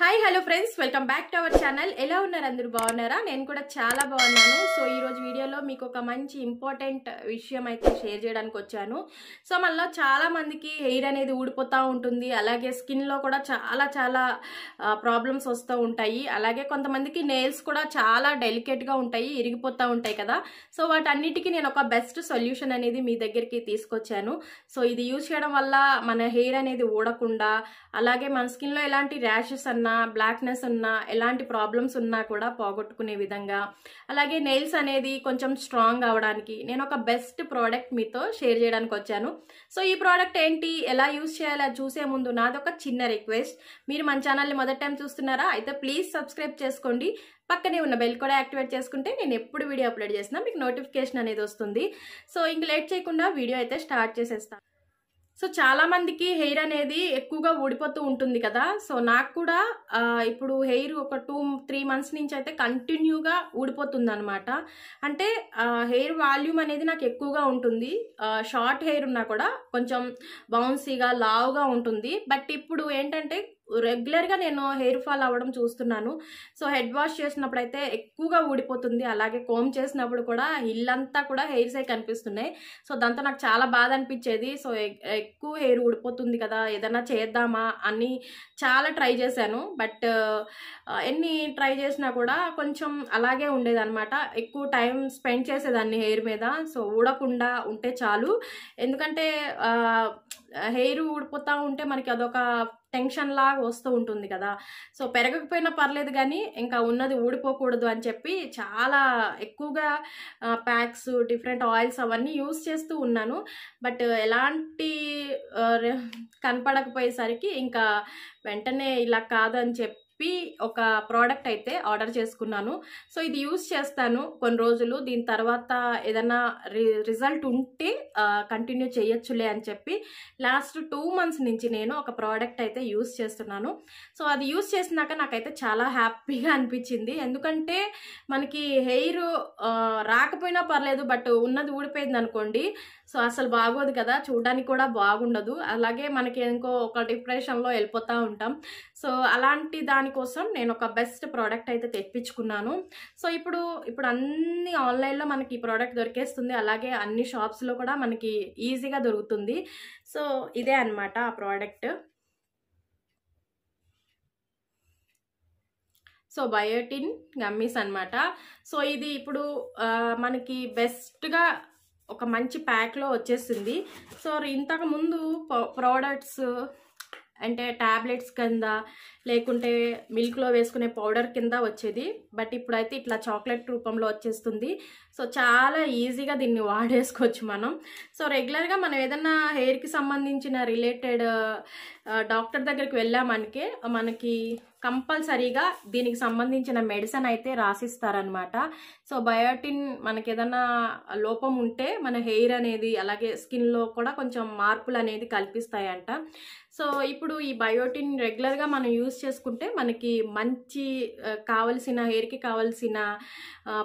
hi hello friends welcome back to our channel ఎలా ఉన్నారు అందరు బాగున్నారా నేను కూడా చాలా బాగున్నాను సో ఈరోజు వీడియోలో మీకు ఒక మంచి ఇంపార్టెంట్ విషయం అయితే షేర్ చేయడానికి వచ్చాను సో మనలో మందికి హెయిర్ అనేది ఊడిపోతూ ఉంటుంది అలాగే స్కిన్లో కూడా చాలా చాలా ప్రాబ్లమ్స్ వస్తూ ఉంటాయి అలాగే కొంతమందికి నెయిల్స్ కూడా చాలా డెలికేట్గా ఉంటాయి ఇరిగిపోతూ ఉంటాయి కదా సో వాటన్నిటికీ నేను ఒక బెస్ట్ సొల్యూషన్ అనేది మీ దగ్గరికి తీసుకొచ్చాను సో ఇది యూజ్ చేయడం వల్ల మన హెయిర్ అనేది ఊడకుండా అలాగే మన స్కిన్లో ఎలాంటి ర్యాషెస్ అన్న ఉన్నా బ్లాక్నెస్ ఉన్నా ఎలాంటి ప్రాబ్లమ్స్ ఉన్నా కూడా పోగొట్టుకునే విధంగా అలాగే నెయిల్స్ అనేది కొంచెం స్ట్రాంగ్ అవడానికి నేను ఒక బెస్ట్ ప్రోడక్ట్ మీతో షేర్ చేయడానికి వచ్చాను సో ఈ ప్రోడక్ట్ ఏంటి ఎలా యూస్ చేయాలో చూసే ముందు నాది ఒక చిన్న రిక్వెస్ట్ మీరు మన ఛానల్ని మొదటి టైం చూస్తున్నారా అయితే ప్లీజ్ సబ్స్క్రైబ్ చేసుకోండి పక్కనే ఉన్న బెల్ కూడా యాక్టివేట్ చేసుకుంటే నేను ఎప్పుడు వీడియో అప్లోడ్ చేసినా మీకు నోటిఫికేషన్ అనేది వస్తుంది సో ఇంక లేట్ చేయకుండా వీడియో అయితే స్టార్ట్ చేసేస్తాను సో చాలామందికి హెయిర్ అనేది ఎక్కువగా ఊడిపోతూ ఉంటుంది కదా సో నాకు కూడా ఇప్పుడు హెయిర్ ఒక టూ త్రీ మంత్స్ నుంచి అయితే కంటిన్యూగా ఊడిపోతుంది అనమాట అంటే హెయిర్ వాల్యూమ్ అనేది నాకు ఎక్కువగా ఉంటుంది షార్ట్ హెయిర్ ఉన్నా కూడా కొంచెం బౌన్సీగా లావుగా ఉంటుంది బట్ ఇప్పుడు ఏంటంటే రెగ్యులర్గా నేను హెయిర్ ఫాల్ అవ్వడం చూస్తున్నాను సో హెడ్ వాష్ చేసినప్పుడు అయితే ఎక్కువగా ఊడిపోతుంది అలాగే కోమ్ చేసినప్పుడు కూడా ఇల్లంతా కూడా హెయిర్సే కనిపిస్తున్నాయి సో దాంతో నాకు చాలా బాధ అనిపించేది సో ఎక్కువ హెయిర్ ఊడిపోతుంది కదా ఏదైనా చేద్దామా అని చాలా ట్రై చేశాను బట్ ఎన్ని ట్రై చేసినా కూడా కొంచెం అలాగే ఉండేదన్నమాట ఎక్కువ టైం స్పెండ్ చేసేదాన్ని హెయిర్ మీద సో ఊడకుండా ఉంటే చాలు ఎందుకంటే హెయిర్ ఊడిపోతూ ఉంటే మనకి అదొక టెన్షన్ లాగా వస్తూ ఉంటుంది కదా సో పెరగకపోయినా పర్లేదు కానీ ఇంకా ఉన్నది ఊడిపోకూడదు అని చెప్పి చాలా ఎక్కువగా ప్యాక్స్ డిఫరెంట్ ఆయిల్స్ అవన్నీ యూస్ చేస్తూ ఉన్నాను బట్ ఎలాంటి కనపడకపోయేసరికి ఇంకా వెంటనే ఇలా కాదని చెప్పి పి ఒక ప్రోడక్ట్ అయితే ఆర్డర్ చేసుకున్నాను సో ఇది యూస్ చేస్తాను కొన్ని రోజులు దీని తర్వాత ఏదైనా రిజల్ట్ ఉంటే కంటిన్యూ చేయొచ్చులే అని చెప్పి లాస్ట్ టూ మంత్స్ నుంచి నేను ఒక ప్రోడక్ట్ అయితే యూస్ చేస్తున్నాను సో అది యూస్ చేసినాక నాకైతే చాలా హ్యాపీగా అనిపించింది ఎందుకంటే మనకి హెయిర్ రాకపోయినా పర్లేదు బట్ ఉన్నది ఊడిపోయింది అనుకోండి సో అసలు బాగోదు కదా చూడడానికి కూడా బాగుండదు అలాగే మనకి ఇంకో ఒక డిప్రెషన్లో వెళ్ళిపోతూ ఉంటాం సో అలాంటి దానికోసం నేను ఒక బెస్ట్ ప్రోడక్ట్ అయితే తెప్పించుకున్నాను సో ఇప్పుడు ఇప్పుడు అన్ని ఆన్లైన్లో మనకి ఈ ప్రోడక్ట్ దొరికేస్తుంది అలాగే అన్ని షాప్స్లో కూడా మనకి ఈజీగా దొరుకుతుంది సో ఇదే అనమాట ఆ ప్రోడక్ట్ సో బయోటిన్ గమ్మీస్ అనమాట సో ఇది ఇప్పుడు మనకి బెస్ట్గా ఒక మంచి ప్యాక్లో వచ్చేసింది సో ఇంతకుముందు ప్రోడక్ట్స్ అంటే ట్యాబ్లెట్స్ కింద లేకుంటే మిల్క్లో వేసుకునే పౌడర్ కింద వచ్చేది బట్ ఇప్పుడైతే ఇట్లా చాక్లెట్ రూపంలో వచ్చేస్తుంది సో చాలా ఈజీగా దీన్ని వాడేసుకోవచ్చు మనం సో రెగ్యులర్గా మనం ఏదన్నా హెయిర్కి సంబంధించిన రిలేటెడ్ డాక్టర్ దగ్గరికి వెళ్ళామనికే మనకి కంపల్సరీగా దీనికి సంబంధించిన మెడిసిన్ అయితే రాసిస్తారనమాట సో బయోటిన్ మనకి ఏదైనా లోపం ఉంటే మన హెయిర్ అనేది అలాగే స్కిన్లో కూడా కొంచెం మార్పులు అనేది కల్పిస్తాయంట సో ఇప్పుడు ఈ బయోటిన్ రెగ్యులర్గా మనం యూజ్ చేసుకుంటే మనకి మంచి కావలసిన హెయిర్కి కావలసిన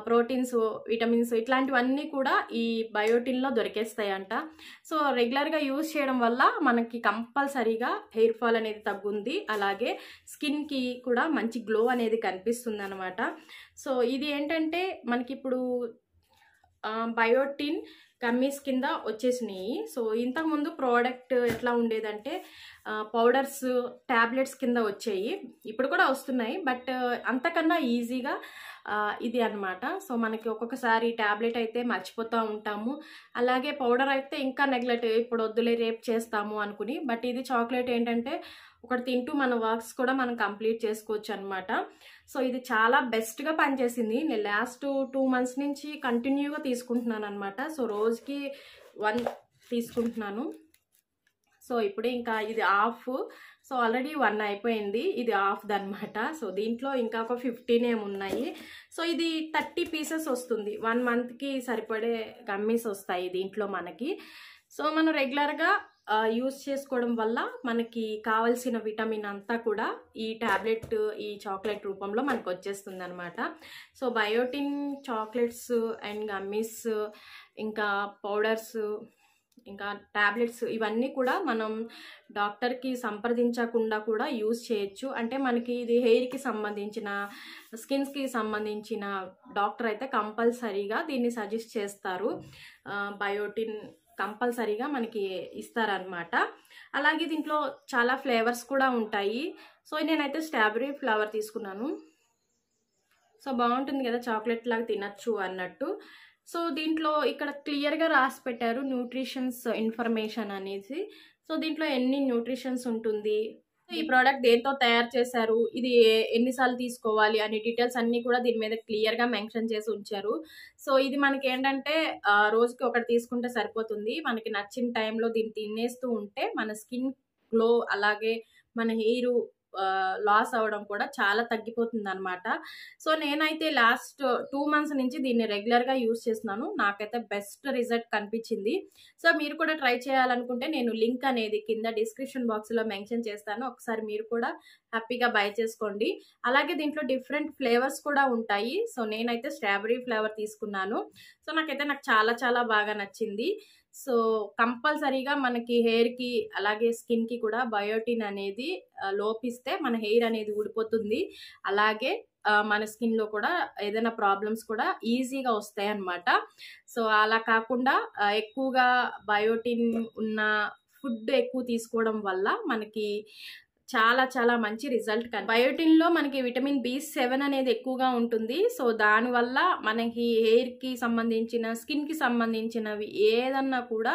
ప్రోటీన్స్ విటమిన్ డ్రెస్సింగ్స్ ఇట్లాంటివన్నీ కూడా ఈ బయోటిన్లో దొరికేస్తాయంట సో రెగ్యులర్గా యూజ్ చేయడం వల్ల మనకి కంపల్సరీగా హెయిర్ ఫాల్ అనేది తగ్గుంది అలాగే స్కిన్కి కూడా మంచి గ్లో అనేది కనిపిస్తుంది అనమాట సో ఇది ఏంటంటే మనకి ఇప్పుడు బయోటిన్ కమ్మీస్ కింద వచ్చేసినాయి సో ఇంతకుముందు ప్రోడక్ట్ ఎట్లా ఉండేదంటే పౌడర్స్ ట్యాబ్లెట్స్ కింద వచ్చాయి ఇప్పుడు కూడా వస్తున్నాయి బట్ అంతకన్నా ఈజీగా ఇది అనమాట సో మనకి ఒక్కొక్కసారి ట్యాబ్లెట్ అయితే మర్చిపోతూ ఉంటాము అలాగే పౌడర్ అయితే ఇంకా నెగ్లెక్ట్ ఇప్పుడు వద్దులే రేపు చేస్తాము అనుకుని బట్ ఇది చాక్లెట్ ఏంటంటే ఒకటి తింటూ మన వర్క్స్ కూడా మనం కంప్లీట్ చేసుకోవచ్చు అనమాట సో ఇది చాలా బెస్ట్గా పనిచేసింది నేను లాస్ట్ టూ మంత్స్ నుంచి కంటిన్యూగా తీసుకుంటున్నాను అనమాట సో రోజుకి వన్ తీసుకుంటున్నాను సో ఇప్పుడు ఇంకా ఇది ఆఫ్ సో ఆల్రెడీ వన్ అయిపోయింది ఇది ఆఫ్ అనమాట సో దీంట్లో ఇంకా ఒక ఫిఫ్టీన్ ఏమున్నాయి సో ఇది థర్టీ పీసెస్ వస్తుంది వన్ మంత్కి సరిపడే గమ్మీస్ వస్తాయి దీంట్లో మనకి సో మనం రెగ్యులర్గా యూస్ చేసుకోవడం వల్ల మనకి కావలసిన విటమిన్ అంతా కూడా ఈ ట్యాబ్లెట్ ఈ చాక్లెట్ రూపంలో మనకు వచ్చేస్తుంది అనమాట so biotin chocolates and gummies ఇంకా పౌడర్స్ ఇంకా ట్యాబ్లెట్స్ ఇవన్నీ కూడా మనం డాక్టర్కి సంప్రదించకుండా కూడా యూస్ చేయొచ్చు అంటే మనకి ఇది హెయిర్కి సంబంధించిన స్కిన్స్కి సంబంధించిన డాక్టర్ అయితే కంపల్సరీగా దీన్ని సజెస్ట్ చేస్తారు బయోటిన్ కంపల్సరీగా మనకి ఇస్తారనమాట అలాగే దీంట్లో చాలా ఫ్లేవర్స్ కూడా ఉంటాయి సో నేనైతే స్ట్రాబెరీ ఫ్లేవర్ తీసుకున్నాను సో బాగుంటుంది కదా చాక్లెట్ లాగా తినచ్చు అన్నట్టు సో దీంట్లో ఇక్కడ క్లియర్గా రాసి పెట్టారు న్యూట్రిషన్స్ ఇన్ఫర్మేషన్ అనేసి సో దీంట్లో ఎన్ని న్యూట్రిషన్స్ ఉంటుంది ఈ ప్రోడక్ట్ దేంతో తయారు చేశారు ఇది ఎన్నిసార్లు తీసుకోవాలి అనే డీటెయిల్స్ అన్ని కూడా దీని మీద క్లియర్గా మెన్షన్ చేసి ఉంచారు సో ఇది మనకి ఏంటంటే రోజుకి ఒకటి తీసుకుంటే సరిపోతుంది మనకి నచ్చిన టైంలో దీన్ని తినేస్తూ ఉంటే మన స్కిన్ గ్లో అలాగే మన హెయిర్ లాస్ అవ్వడం కూడా చాలా తగ్గిపోతుంది అనమాట సో నేనైతే లాస్ట్ టూ మంత్స్ నుంచి దీన్ని రెగ్యులర్గా యూస్ చేస్తున్నాను నాకైతే బెస్ట్ రిజల్ట్ కనిపించింది సో మీరు కూడా ట్రై చేయాలనుకుంటే నేను లింక్ అనేది కింద డిస్క్రిప్షన్ బాక్స్లో మెన్షన్ చేస్తాను ఒకసారి మీరు కూడా హ్యాపీగా బై చేసుకోండి అలాగే దీంట్లో డిఫరెంట్ ఫ్లేవర్స్ కూడా ఉంటాయి సో నేనైతే స్ట్రాబెరీ ఫ్లేవర్ తీసుకున్నాను సో నాకైతే నాకు చాలా చాలా బాగా నచ్చింది సో కంపల్సరీగా మనకి హెయిర్కి అలాగే స్కిన్కి కూడా బయోటిన్ అనేది లోపిస్తే మన హెయిర్ అనేది ఊడిపోతుంది అలాగే మన స్కిన్లో కూడా ఏదైనా ప్రాబ్లమ్స్ కూడా ఈజీగా వస్తాయి సో అలా కాకుండా ఎక్కువగా బయోటిన్ ఉన్న ఫుడ్ ఎక్కువ తీసుకోవడం వల్ల మనకి చాలా చాలా మంచి రిజల్ట్ కానీ బయోటిన్లో మనకి విటమిన్ బి సెవెన్ అనేది ఎక్కువగా ఉంటుంది సో దానివల్ల మనకి హెయిర్కి సంబంధించిన స్కిన్కి సంబంధించినవి ఏదన్నా కూడా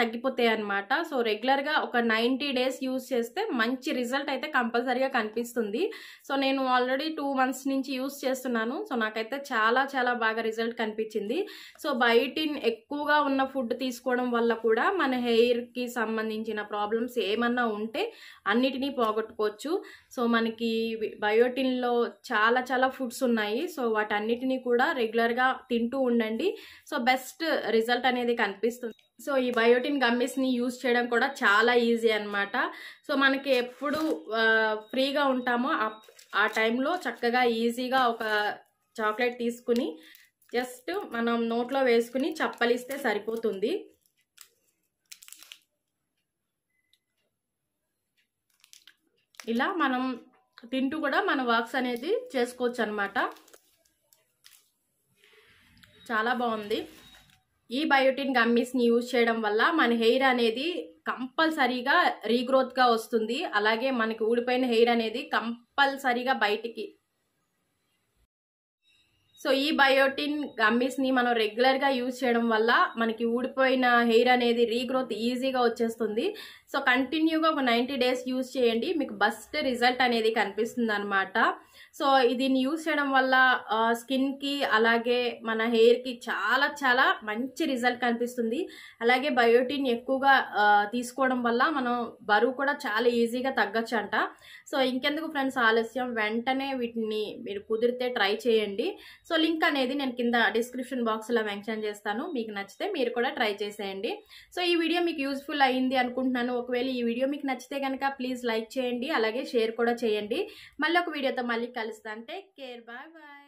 తగ్గిపోతాయి అనమాట సో రెగ్యులర్గా ఒక నైంటీ డేస్ యూజ్ చేస్తే మంచి రిజల్ట్ అయితే కంపల్సరీగా కనిపిస్తుంది సో నేను ఆల్రెడీ టూ మంత్స్ నుంచి యూజ్ చేస్తున్నాను సో నాకైతే చాలా చాలా బాగా రిజల్ట్ కనిపించింది సో బయోటిన్ ఎక్కువగా ఉన్న ఫుడ్ తీసుకోవడం వల్ల కూడా మన హెయిర్కి సంబంధించిన ప్రాబ్లమ్స్ ఏమన్నా ఉంటే అన్నిటినీ పోగొట్టుకోవచ్చు సో మనకి బయోటిన్లో చాలా చాలా ఫుడ్స్ ఉన్నాయి సో వాటన్నిటిని కూడా రెగ్యులర్గా తింటూ ఉండండి సో బెస్ట్ రిజల్ట్ అనేది కనిపిస్తుంది సో ఈ బయోటిన్ గమ్మీస్ని యూజ్ చేయడం కూడా చాలా ఈజీ అనమాట సో మనకి ఎప్పుడు ఫ్రీగా ఉంటామో ఆ టైంలో చక్కగా ఈజీగా ఒక చాక్లెట్ తీసుకుని జస్ట్ మనం నోట్లో వేసుకుని చప్పలిస్తే సరిపోతుంది ఇలా మనం తింటూ కూడా మన వర్క్స్ అనేది చేసుకోవచ్చు అనమాట చాలా బాగుంది ఈ బయోటిన్ గమ్మీస్ని యూజ్ చేయడం వల్ల మన హెయిర్ అనేది కంపల్సరీగా రీగ్రోత్గా వస్తుంది అలాగే మనకి ఊడిపోయిన హెయిర్ అనేది కంపల్సరీగా బయటికి సో ఈ బయోటిన్ గమ్మీస్ని మనం రెగ్యులర్గా యూజ్ చేయడం వల్ల మనకి ఊడిపోయిన హెయిర్ అనేది రీగ్రోత్ ఈజీగా వచ్చేస్తుంది సో కంటిన్యూగా ఒక నైంటీ డేస్ యూజ్ చేయండి మీకు బెస్ట్ రిజల్ట్ అనేది కనిపిస్తుంది అనమాట సో దీన్ని యూజ్ చేయడం వల్ల స్కిన్కి అలాగే మన హెయిర్కి చాలా చాలా మంచి రిజల్ట్ కనిపిస్తుంది అలాగే బయోటిన్ ఎక్కువగా తీసుకోవడం వల్ల మనం బరువు కూడా చాలా ఈజీగా తగ్గచ్చు అంట సో ఇంకెందుకు ఫ్రెండ్స్ ఆలస్యం వెంటనే వీటిని మీరు కుదిరితే ట్రై చేయండి సో లింక్ అనేది నేను కింద డిస్క్రిప్షన్ బాక్స్లో మెన్షన్ చేస్తాను మీకు నచ్చితే మీరు కూడా ట్రై చేసేయండి సో ఈ వీడియో మీకు యూజ్ఫుల్ అయింది అనుకుంటున్నాను ఒకవేళ ఈ వీడియో మీకు నచ్చితే కనుక ప్లీజ్ లైక్ చేయండి అలాగే షేర్ కూడా చేయండి మళ్ళీ ఒక వీడియోతో మళ్ళీ కలుస్తా అంటే కేర్ బాయ్ బాయ్